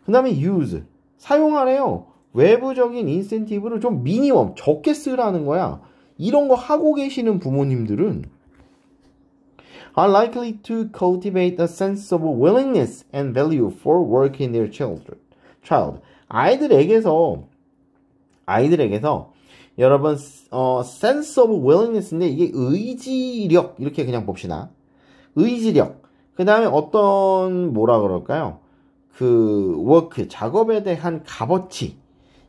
그 다음에 use 사용하래요. 외부적인 인센티브를 좀 미니멈 적게 쓰라는 거야. 이런 거 하고 계시는 부모님들은 are likely to cultivate a sense of willingness and value for work in g their children. child. 아이들에게서 아이들에게서 여러분 어, sense of willingness인데 이게 의지력 이렇게 그냥 봅시다. 의지력. 그 다음에 어떤 뭐라 그럴까요? 그 워크 작업에 대한 값어치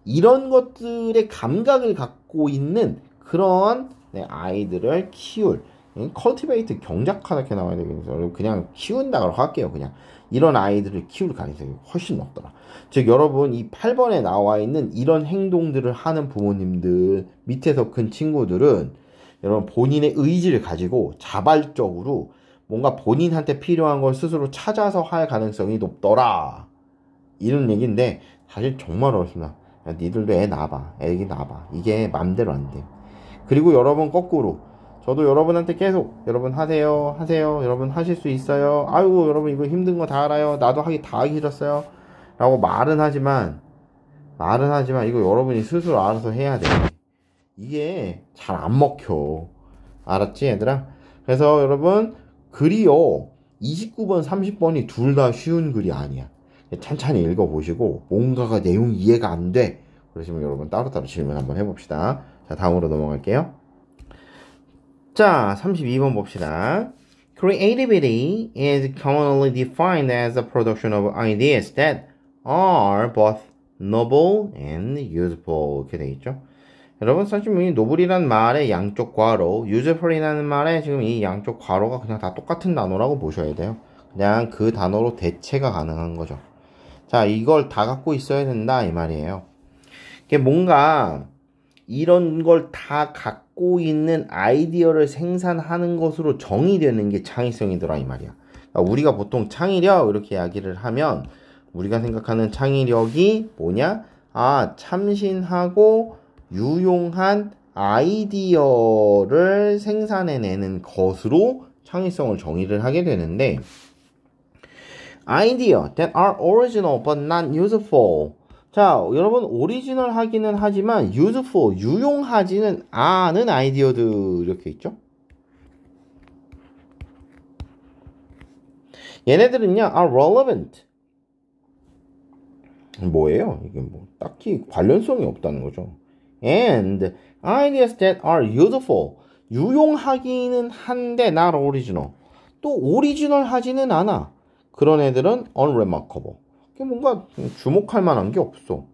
이런 것들의 감각을 갖고 있는 그런 네, 아이들을 키울 컬티베이트 경작하다 이렇게 나와야 되겠죠. 그냥 키운다고 할게요. 그냥 이런 아이들을 키울 가능성이 훨씬 높더라. 즉 여러분 이 8번에 나와 있는 이런 행동들을 하는 부모님들 밑에서 큰 친구들은 여러분 본인의 의지를 가지고 자발적으로 뭔가 본인한테 필요한 걸 스스로 찾아서 할 가능성이 높더라. 이런 얘기인데 사실 정말 어렵습니다. 니들도 애 낳아봐. 애기 낳아봐. 이게 맘대로 안 돼. 그리고 여러분 거꾸로 저도 여러분한테 계속 여러분 하세요 하세요 여러분 하실 수 있어요 아이고 여러분 이거 힘든 거 다 알아요 나도 하기 다 하기 싫었어요 라고 말은 하지만 말은 하지만 이거 여러분이 스스로 알아서 해야 돼 이게 잘 안 먹혀 알았지 얘들아 그래서 여러분 글이요 29번 30번이 둘 다 쉬운 글이 아니야 찬찬히 읽어보시고 뭔가가 내용 이해가 안 돼 그러시면 여러분 따로따로 질문 한번 해봅시다 자 다음으로 넘어갈게요 자, 32번 봅시다. Creativity is commonly defined as the production of ideas that are both noble and useful. 이렇게 돼 있죠. 여러분 사실 이 noble이란 말의 양쪽 괄호, useful이라는 말의 지금 이 양쪽 괄호가 그냥 다 똑같은 단어라고 보셔야 돼요. 그냥 그 단어로 대체가 가능한 거죠. 자, 이걸 다 갖고 있어야 된다 이 말이에요. 뭔가 이런 걸 다 갖고 갖고 있는 아이디어를 생산하는 것으로 정의되는 게 창의성이더라 이 말이야. 그러니까 우리가 보통 창의력 이렇게 이야기를 하면 우리가 생각하는 창의력이 뭐냐? 아, 참신하고 유용한 아이디어를 생산해내는 것으로 창의성을 정의를 하게 되는데, 아이디어 that are original but not useful 자, 여러분 오리지널 하기는 하지만 유 s e 유용하지는 않은 아이디어들 이렇게 있죠. 얘네들은요, are relevant. 뭐예요? 이게 뭐 딱히 관련성이 없다는 거죠. And ideas that are useful. 유용하기는 한데 not original. 또 오리지널 하지는 않아. 그런 애들은 unremarkable. 뭐 뭔가 주목할 만한 게 없어.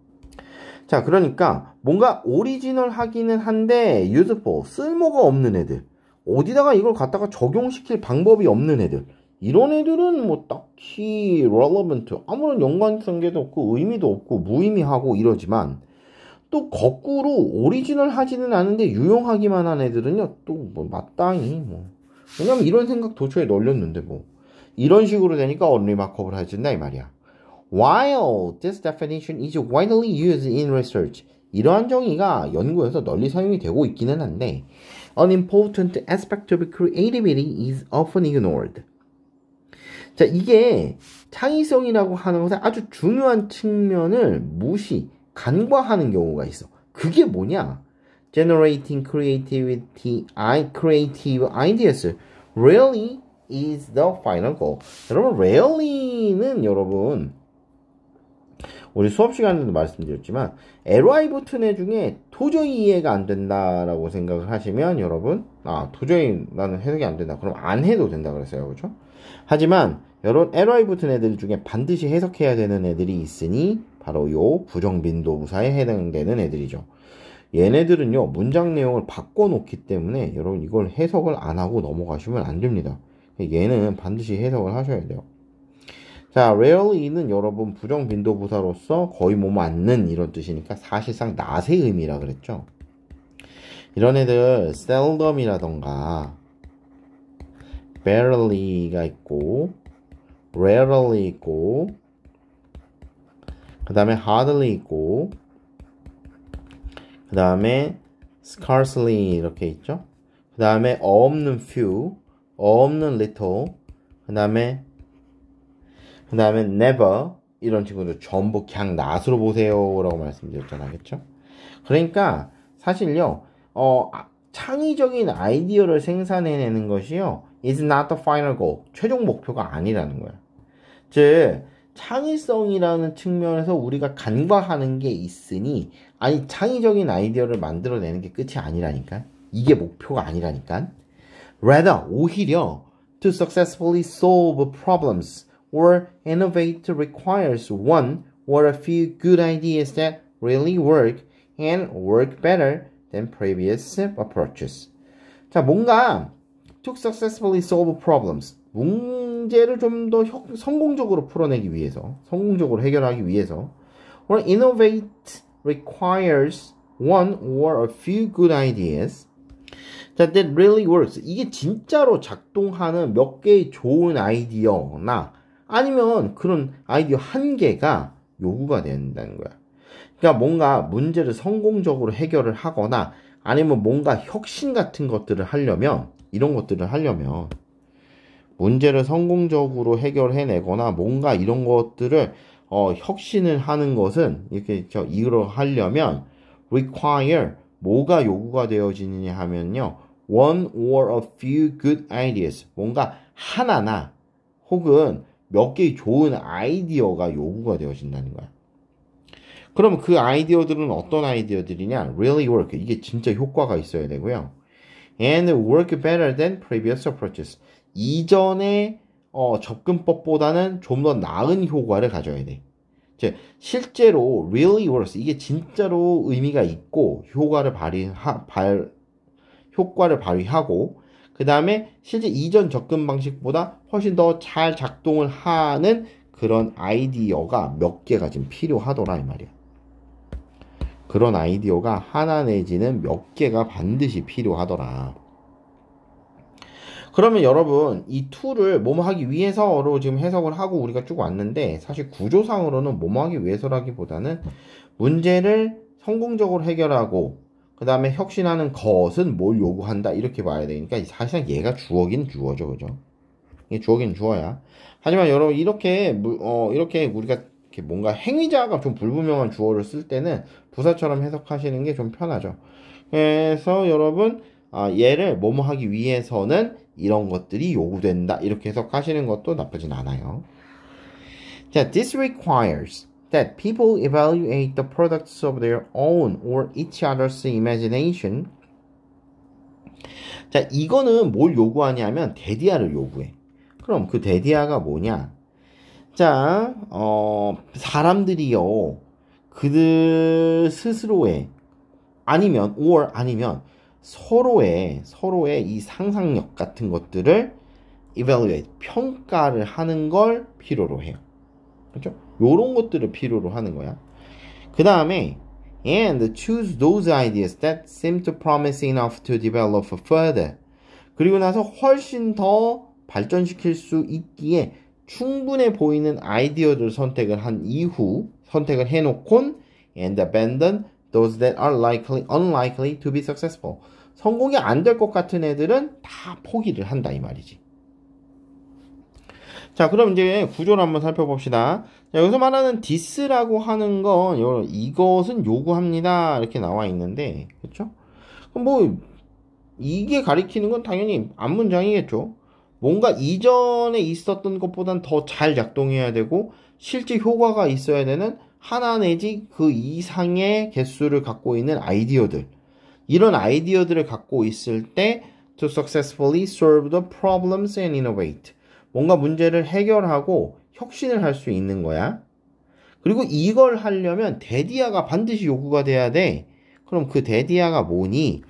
자, 그러니까 뭔가 오리지널 하기는 한데 유즈포 쓸모가 없는 애들. 어디다가 이걸 갖다가 적용시킬 방법이 없는 애들. 이런 애들은 뭐 딱히 relevant 아무런 연관성계도 없고 의미도 없고 무의미하고 이러지만 또 거꾸로 오리지널 하지는 않은데 유용하기만 한 애들은요 또 뭐 마땅히 뭐 왜냐면 이런 생각 도처에 널렸는데 뭐 이런 식으로 되니까 언리마커블 하진다 이 말이야 While this definition is widely used in research, 이러한 정의가 연구에서 널리 사용이 되고 있기는 한데, an important aspect of creativity is often ignored. 자, 이게 창의성이라고 하는 것의 아주 중요한 측면을 무시, 간과하는 경우가 있어. 그게 뭐냐? Generating creativity, I, creative ideas really is the final goal. 여러분, really는 여러분, 우리 수업 시간에도 말씀드렸지만 LY 버튼에 중에 도저히 이해가 안 된다라고 생각을 하시면 여러분 아 도저히 나는 해석이 안 된다 그럼 안 해도 된다 그랬어요 그렇죠? 하지만 여러분 LY 버튼 애들 중에 반드시 해석해야 되는 애들이 있으니 바로 요 부정빈도 무사에 해당되는 애들이죠. 얘네들은요 문장 내용을 바꿔놓기 때문에 여러분 이걸 해석을 안 하고 넘어가시면 안 됩니다. 얘는 반드시 해석을 하셔야 돼요. 자, rarely는 여러분 부정 빈도부사로서 거의 못 맞는 이런 뜻이니까 사실상 낯의 의미라 그랬죠. 이런 애들 seldom이라던가 barely가 있고 rarely 있고 그 다음에 hardly 있고 그 다음에 scarcely 이렇게 있죠. 그 다음에 없는 few, 없는 little, 그 다음에 그 다음에 never 이런 친구들 전부 그냥 낫으로 보세요라고 말씀드렸잖아요, 그렇죠? 그러니까 사실요, 어 아, 창의적인 아이디어를 생산해내는 것이요, is not the final goal, 최종 목표가 아니라는 거예요. 즉 창의성이라는 측면에서 우리가 간과하는 게 있으니 아니 창의적인 아이디어를 만들어내는 게 끝이 아니라니까 이게 목표가 아니라니까 rather 오히려 to successfully solve problems or innovate requires one or a few good ideas that really work and work better than previous approaches. 자, 뭔가 to successfully solve problems. 문제를 좀 더 성공적으로 풀어내기 위해서, 성공적으로 해결하기 위해서 or innovate requires one or a few good ideas that, that really works. 이게 진짜로 작동하는 몇 개의 좋은 아이디어나 아니면 그런 아이디어 한개가 요구가 된다는 거야. 그러니까 뭔가 문제를 성공적으로 해결을 하거나 아니면 뭔가 혁신 같은 것들을 하려면 이런 것들을 하려면 문제를 성공적으로 해결해내거나 뭔가 이런 것들을 어, 혁신을 하는 것은 이렇게 저 이로 하려면 require 뭐가 요구가 되어지느냐 하면요 one or a few good ideas 뭔가 하나나 혹은 몇 개의 좋은 아이디어가 요구가 되어진다는 거야. 그럼 그 아이디어들은 어떤 아이디어들이냐? Really work. 이게 진짜 효과가 있어야 되고요. And work better than previous approaches. 이전의 어, 접근법보다는 좀 더 나은 효과를 가져야 돼. 즉, 실제로 really works. 이게 진짜로 의미가 있고 효과를 발휘, 하, 발, 효과를 발휘하고 그 다음에 실제 이전 접근 방식보다 훨씬 더 잘 작동을 하는 그런 아이디어가 몇 개가 지금 필요하더라 이 말이야. 그런 아이디어가 하나 내지는 몇 개가 반드시 필요하더라. 그러면 여러분 이 툴을 뭐뭐 하기 위해서로 지금 해석을 하고 우리가 쭉 왔는데 사실 구조상으로는 뭐뭐 하기 위해서라기보다는 문제를 성공적으로 해결하고 그 다음에 혁신하는 것은 뭘 요구한다 이렇게 봐야 되니까 사실상 얘가 주어긴 주어죠 그죠 이게 주어긴 주어야 하지만 여러분 이렇게 어 이렇게 우리가 이렇게 뭔가 행위자가 좀 불분명한 주어를 쓸 때는 부사처럼 해석하시는 게 좀 편하죠 그래서 여러분 아, 얘를 뭐뭐 하기 위해서는 이런 것들이 요구된다 이렇게 해석하시는 것도 나쁘진 않아요 자 this requires that people evaluate the products of their own or each other's imagination. 자, 이거는 뭘 요구하냐면 데디아를 요구해. 그럼 그 데디아가 뭐냐? 자, 어, 사람들이요. 그들 스스로의 아니면 or 아니면 서로의 서로의 이 상상력 같은 것들을 evaluate 평가를 하는 걸 필요로 해요. 그렇죠? 요런 것들을 필요로 하는 거야. 그 다음에 and choose those ideas that seem to p r o m i s e enough to develop further. 그리고 나서 훨씬 더 발전시킬 수 있기에 충분해 보이는 아이디어들 선택을 한 이후 선택을 해놓곤 and abandon those that are likely unlikely to be successful. 성공이 안 될 것 같은 애들은 다 포기를 한다 이 말이지. 자, 그럼 이제 구조를 한번 살펴봅시다. 여기서 말하는 디스라고 하는 건여 이것은 요구합니다 이렇게 나와 있는데 그렇죠? 뭐 이게 가리키는 건 당연히 앞문장이겠죠. 뭔가 이전에 있었던 것보단 더 잘 작동해야 되고 실제 효과가 있어야 되는 하나 내지 그 이상의 개수를 갖고 있는 아이디어들 이런 아이디어들을 갖고 있을 때 to successfully solve the problems and innovate 뭔가 문제를 해결하고 혁신을 할 수 있는 거야. 그리고 이걸 하려면 데디아가 반드시 요구가 돼야 돼. 그럼 그 데디아가 뭐니?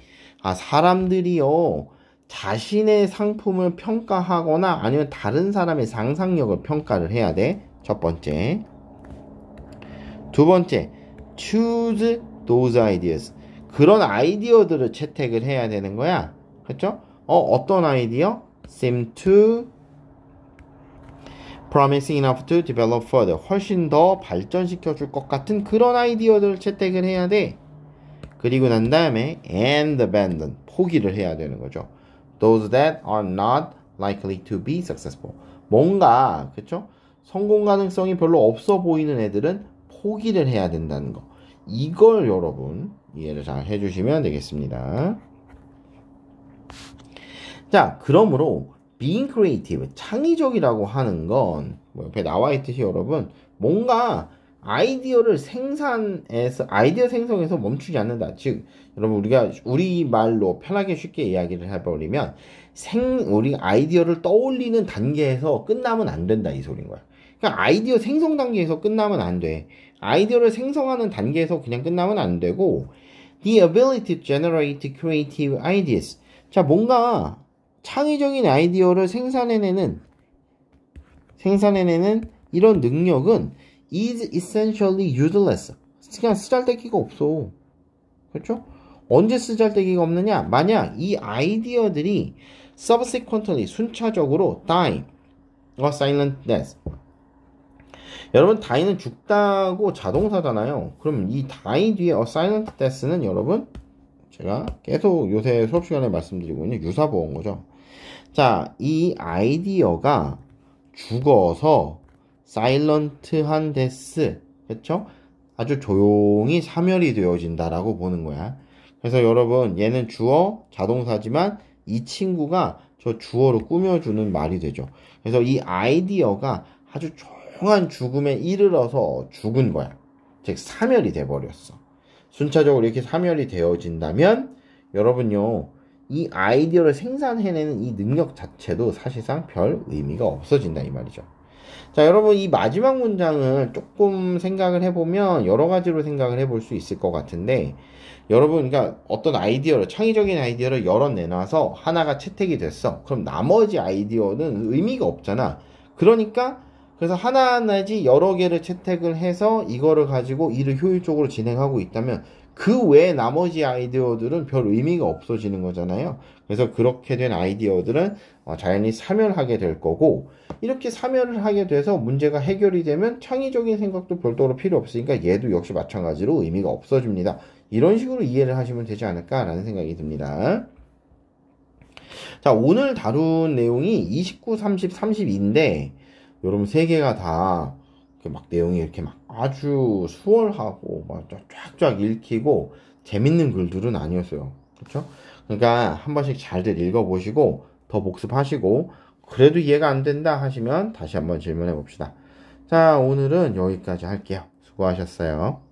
아, 사람들이요. 자신의 상품을 평가하거나 아니면 다른 사람의 상상력을 평가를 해야 돼. 첫 번째. 두 번째. choose those ideas. 그런 아이디어들을 채택을 해야 되는 거야. 그렇죠? 어, 어떤 아이디어? seem to promising enough to develop further. 훨씬 더 발전시켜 줄 것 같은 그런 아이디어들을 채택을 해야 돼. 그리고 난 다음에 and abandon 포기를 해야 되는 거죠. Those that are not likely to be successful. 뭔가 그쵸 성공 가능성이 별로 없어 보이는 애들은 포기를 해야 된다는 거. 이걸 여러분 이해를 잘 해주시면 되겠습니다. 자, 그러므로 being creative, 창의적이라고 하는 건, 뭐 옆에 나와 있듯이 여러분, 뭔가 아이디어를 생산해서, 아이디어 생성에서 멈추지 않는다. 즉, 여러분, 우리가 우리말로 편하게 쉽게 이야기를 해버리면, 생, 우리 아이디어를 떠올리는 단계에서 끝나면 안 된다. 이소리인 거야. 그러니까 아이디어 생성 단계에서 끝나면 안 돼. 아이디어를 생성하는 단계에서 그냥 끝나면 안 되고, the ability to generate creative ideas. 자, 뭔가 창의적인 아이디어를 생산해내는 생산해내는 이런 능력은 is essentially useless. 그냥 쓰잘데기가 없어. 그렇죠? 언제 쓰잘데기가 없느냐? 만약 이 아이디어들이 subsequently 순차적으로 die or silent death. 여러분 die는 죽다고 자동사잖아요. 그럼 이 die 뒤에 or silent death는 여러분 제가 계속 요새 수업 시간에 말씀드리고 있는 유사보어인 거죠. 자, 이 아이디어가 죽어서 사일런트한 데스, 그렇죠? 아주 조용히 사멸이 되어진다라고 보는 거야. 그래서 여러분, 얘는 주어, 자동사지만 이 친구가 저 주어로 꾸며주는 말이 되죠. 그래서 이 아이디어가 아주 조용한 죽음에 이르러서 죽은 거야. 즉, 사멸이 돼버렸어. 순차적으로 이렇게 사멸이 되어진다면, 여러분요, 이 아이디어를 생산해내는 이 능력 자체도 사실상 별 의미가 없어진다 이 말이죠. 자, 여러분 이 마지막 문장을 조금 생각을 해보면 여러 가지로 생각을 해볼 수 있을 것 같은데 여러분 그러니까 어떤 아이디어를 창의적인 아이디어를 열어 내놔서 하나가 채택이 됐어. 그럼 나머지 아이디어는 의미가 없잖아. 그러니까 그래서 하나 하나지 여러 개를 채택을 해서 이거를 가지고 일을 효율적으로 진행하고 있다면 그 외에 나머지 아이디어들은 별 의미가 없어지는 거잖아요. 그래서 그렇게 된 아이디어들은 어, 자연히 사멸하게 될 거고 이렇게 사멸을 하게 돼서 문제가 해결이 되면 창의적인 생각도 별도로 필요 없으니까 얘도 역시 마찬가지로 의미가 없어집니다. 이런 식으로 이해를 하시면 되지 않을까라는 생각이 듭니다. 자, 오늘 다룬 내용이 29, 30, 30인데 여러분 세 개가 다 이렇게 막 내용이 이렇게 막 아주 수월하고 막 쫙쫙 읽히고 재밌는 글들은 아니었어요. 그렇죠? 그러니까 한 번씩 잘들 읽어보시고 더 복습하시고 그래도 이해가 안 된다 하시면 다시 한번 질문해 봅시다. 자 오늘은 여기까지 할게요. 수고하셨어요.